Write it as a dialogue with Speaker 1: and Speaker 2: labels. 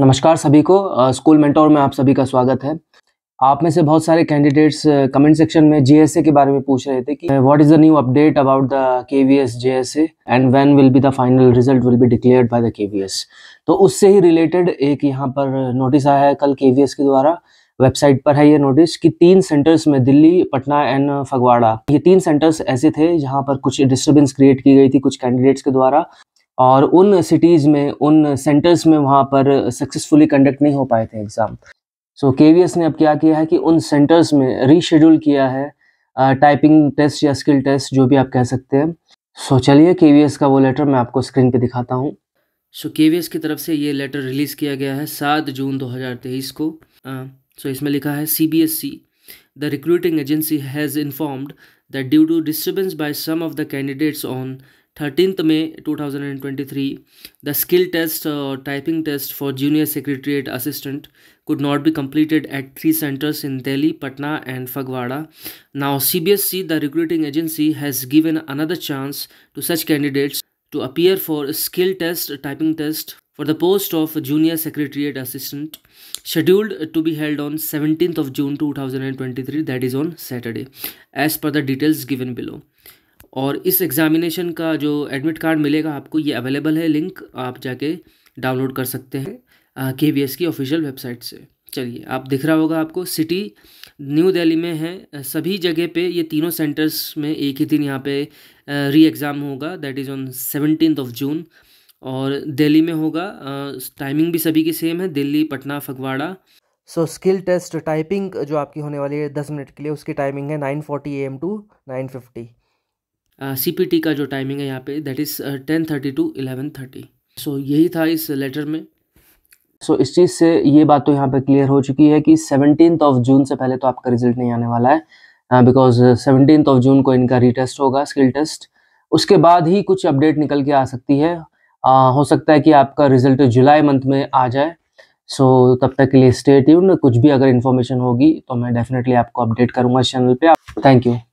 Speaker 1: नमस्कार सभी को स्कूल मेंटोर में आप सभी का स्वागत है आप में से बहुत सारे कैंडिडेट्स कमेंट सेक्शन में जीएसए के बारे में पूछ रहे थे कि what is the new update about the KVS GSA and when will be the final result will be declared by the KVS तो उससे ही रिलेटेड एक यहाँ पर नोटिस आया है कल केवीएस के द्वारा वेबसाइट पर है ये नोटिस कि तीन सेंटर्स में दिल्ली पटना एंड फगवाड़ा ये तीन सेंटर्स ऐसे थे जहाँ पर कुछ डिस्टर्बेंस क्रिएट की गई थी कुछ कैंडिडेट्स के द्वारा और उन सिटीज़ में उन सेंटर्स में वहाँ पर सक्सेसफुली कंडक्ट नहीं हो पाए थे एग्ज़ाम सो के ने अब क्या किया है कि उन सेंटर्स में रीशेड्यूल किया है टाइपिंग टेस्ट या स्किल टेस्ट जो भी आप कह सकते हैं सो so, चलिए के का वो लेटर मैं आपको स्क्रीन पे दिखाता हूँ सो के की तरफ से ये लेटर रिलीज़ किया गया है सात जून तेईस को सो uh, so, इसमें लिखा है C B S C the recruiting agency has informed that due to disturbance by some of the candidates on 13th May 2023, the skill test or uh, typing test for junior secretariat assistant could not be completed at three centers in Delhi, Patna, and Fagwada. Now, CBSC, the recruiting agency, has given another chance to such candidates to appear for skill test typing test for the post of junior secretariat assistant scheduled to be held on 17th of june 2023 that is on saturday as per the details given below और इस examination का जो admit card मिलेगा आपको ये available है link आप जाके डाउनलोड कर सकते हैं के वी एस की ऑफिशियल वेबसाइट से चलिए आप दिख रहा होगा आपको सिटी न्यू दिल्ली में है सभी जगह पे ये तीनों सेंटर्स में एक ही दिन यहाँ पे री एग्ज़ाम होगा that is on seventeen of June और दिल्ली में होगा टाइमिंग भी सभी की सेम है Delhi Patna Phagwara so skill test typing जो आपकी होने वाली है दस मिनट के लिए उसकी टाइमिंग है nine forty A M to nine fifty सी का जो टाइमिंग है यहाँ पे that is ten thirty to eleven thirty so यही था इस लेटर में सो so, इस चीज़ से ये बात तो यहाँ पे क्लियर हो चुकी है कि सेवनटीन ऑफ जून से पहले तो आपका रिजल्ट नहीं आने वाला है बिकॉज सेवनटीन ऑफ जून को इनका रीटेस्ट होगा स्किल टेस्ट उसके बाद ही कुछ अपडेट निकल के आ सकती है आ, हो सकता है कि आपका रिजल्ट जुलाई मंथ में आ जाए सो so, तब तक के लिए स्टेट यून कुछ भी अगर इन्फॉर्मेशन होगी तो मैं डेफिनेटली आपको अपडेट करूँगा चैनल पे आप थैंक यू